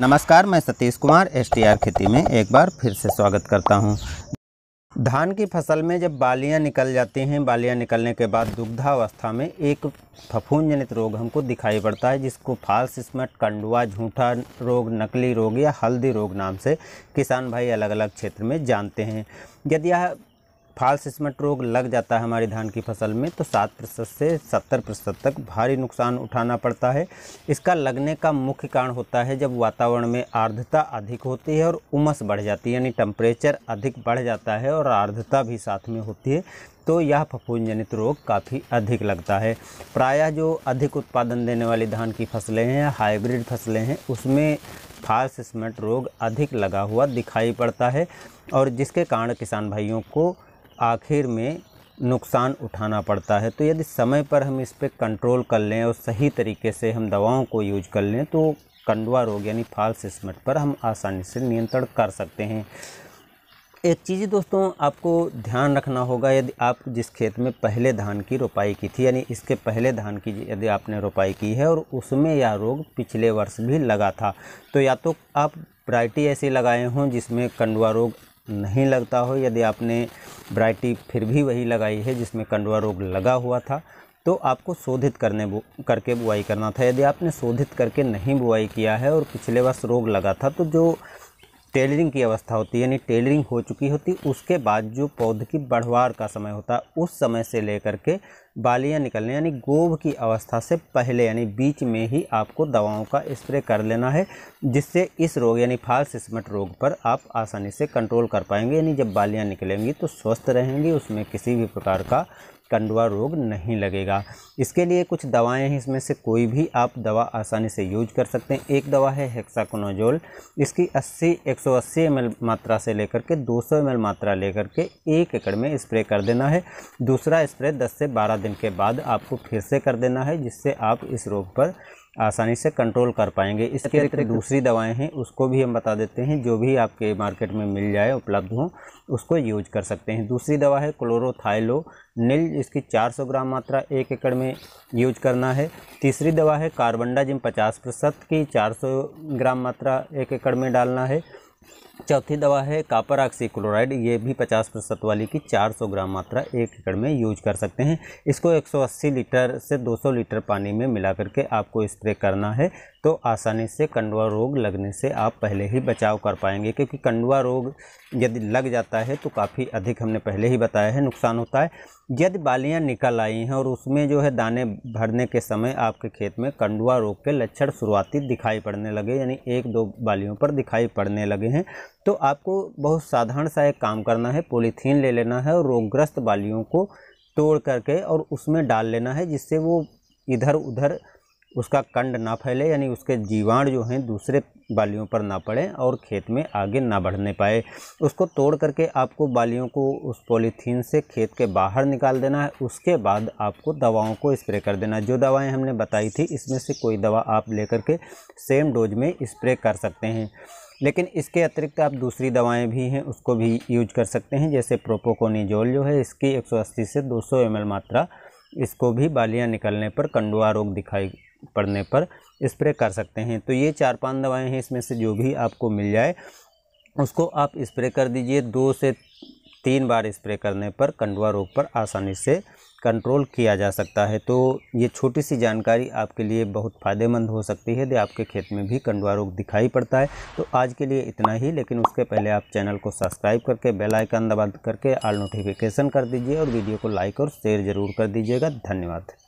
नमस्कार मैं सतीश कुमार एस खेती में एक बार फिर से स्वागत करता हूं। धान की फसल में जब बालियां निकल जाती हैं बालियां निकलने के बाद दुग्धावस्था में एक फफूंद जनित रोग हमको दिखाई पड़ता है जिसको फाल्स स्मट कंडुआ झूठा रोग नकली रोग या हल्दी रोग नाम से किसान भाई अलग अलग क्षेत्र में जानते हैं यदि यह फाल्स स्मट रोग लग जाता है हमारी धान की फसल में तो सात प्रतिशत से सत्तर प्रतिशत तक भारी नुकसान उठाना पड़ता है इसका लगने का मुख्य कारण होता है जब वातावरण में आर्द्रता अधिक होती है और उमस बढ़ जाती है यानी टेम्परेचर अधिक बढ़ जाता है और आर्द्रता भी साथ में होती है तो यह फफूंद जनित रोग काफ़ी अधिक लगता है प्रायः जो अधिक उत्पादन देने वाली धान की फसलें हैं हाइब्रिड फसलें हैं उसमें फाल्स स्मट रोग अधिक लगा हुआ दिखाई पड़ता है और जिसके कारण किसान भाइयों को आखिर में नुकसान उठाना पड़ता है तो यदि समय पर हम इस पर कंट्रोल कर लें और सही तरीके से हम दवाओं को यूज कर लें तो कंडवा रोग यानी फाल्स स्मट पर हम आसानी से नियंत्रण कर सकते हैं एक चीज़ दोस्तों आपको ध्यान रखना होगा यदि आप जिस खेत में पहले धान की रोपाई की थी यानी इसके पहले धान की यदि आपने रोपाई की है और उसमें यह रोग पिछले वर्ष भी लगा था तो या तो आप वरायटी ऐसी लगाए हों जिसमें कंडवा रोग नहीं लगता हो यदि आपने वैरायटी फिर भी वही लगाई है जिसमें कंडवा रोग लगा हुआ था तो आपको शोधित करने बु, करके बुआई करना था यदि आपने शोधित करके नहीं बुआई किया है और पिछले वर्ष रोग लगा था तो जो टेलरिंग की अवस्था होती है यानी टेलरिंग हो चुकी होती उसके बाद जो पौध की बढ़वार का समय होता उस समय से लेकर के बालियाँ निकलने यानी गोभ की अवस्था से पहले यानी बीच में ही आपको दवाओं का स्प्रे कर लेना है जिससे इस रोग यानी फाल सिस्मट रोग पर आप आसानी से कंट्रोल कर पाएंगे यानी जब बालियाँ निकलेंगी तो स्वस्थ रहेंगी उसमें किसी भी प्रकार का कंडवा रोग नहीं लगेगा इसके लिए कुछ दवाएं हैं इसमें से कोई भी आप दवा आसानी से यूज कर सकते हैं एक दवा है हेक्साकोनोजोल इसकी 80 180 ml मात्रा से लेकर के 200 ml मात्रा लेकर के एक एकड़ में स्प्रे कर देना है दूसरा स्प्रे 10 से 12 दिन के बाद आपको फिर से कर देना है जिससे आप इस रोग पर आसानी से कंट्रोल कर पाएंगे इसके अतिरिक्त दूसरी दवाएं हैं उसको भी हम बता देते हैं जो भी आपके मार्केट में मिल जाए उपलब्ध हो उसको यूज कर सकते हैं दूसरी दवा है क्लोरोथाइलो नील इसकी 400 ग्राम मात्रा एक एकड़ में यूज करना है तीसरी दवा है कार्बनडाजिम पचास प्रतिशत की 400 ग्राम मात्रा एक एकड़ में डालना है चौथी दवा है कापर ऑक्सी क्लोराइड ये भी 50 प्रतिशत वाली की 400 ग्राम मात्रा एक एकड़ में यूज कर सकते हैं इसको 180 लीटर से 200 लीटर पानी में मिला करके आपको स्प्रे करना है तो आसानी से कंडवा रोग लगने से आप पहले ही बचाव कर पाएंगे क्योंकि कंडवा रोग यदि लग जाता है तो काफ़ी अधिक हमने पहले ही बताया है नुकसान होता है यदि बालियाँ निकल आई हैं और उसमें जो है दाने भरने के समय आपके खेत में कंडवा रोग के लक्षण शुरुआती दिखाई पड़ने लगे यानी एक दो बालियों पर दिखाई पड़ने लगे हैं तो आपको बहुत साधारण सा एक काम करना है पोलीथीन ले लेना है और रोगग्रस्त बालियों को तोड़ करके और उसमें डाल लेना है जिससे वो इधर उधर उसका कंड ना फैले यानी उसके जीवाणु जो हैं दूसरे बालियों पर ना पड़े और खेत में आगे ना बढ़ने पाए उसको तोड़ करके आपको बालियों को उस पॉलीथीन से खेत के बाहर निकाल देना है उसके बाद आपको दवाओं को स्प्रे कर देना है जो दवाएं हमने बताई थी इसमें से कोई दवा आप लेकर के सेम डोज में स्प्रे कर सकते हैं लेकिन इसके अतिरिक्त आप दूसरी दवाएं भी हैं उसको भी यूज कर सकते हैं जैसे प्रोपोकोनिजोल जो है इसकी 180 से 200 सौ मात्रा इसको भी बालियां निकलने पर कंडुआ रोग दिखाई पड़ने पर स्प्रे कर सकते हैं तो ये चार पांच दवाएं हैं इसमें से जो भी आपको मिल जाए उसको आप स्प्रे कर दीजिए दो से तीन बार स्प्रे करने पर कंडवा रोग पर आसानी से कंट्रोल किया जा सकता है तो ये छोटी सी जानकारी आपके लिए बहुत फ़ायदेमंद हो सकती है यदि आपके खेत में भी कंडवा रोग दिखाई पड़ता है तो आज के लिए इतना ही लेकिन उसके पहले आप चैनल को सब्सक्राइब करके बेल आइकन दबा करके ऑल नोटिफिकेशन कर दीजिए और वीडियो को लाइक और शेयर ज़रूर कर दीजिएगा धन्यवाद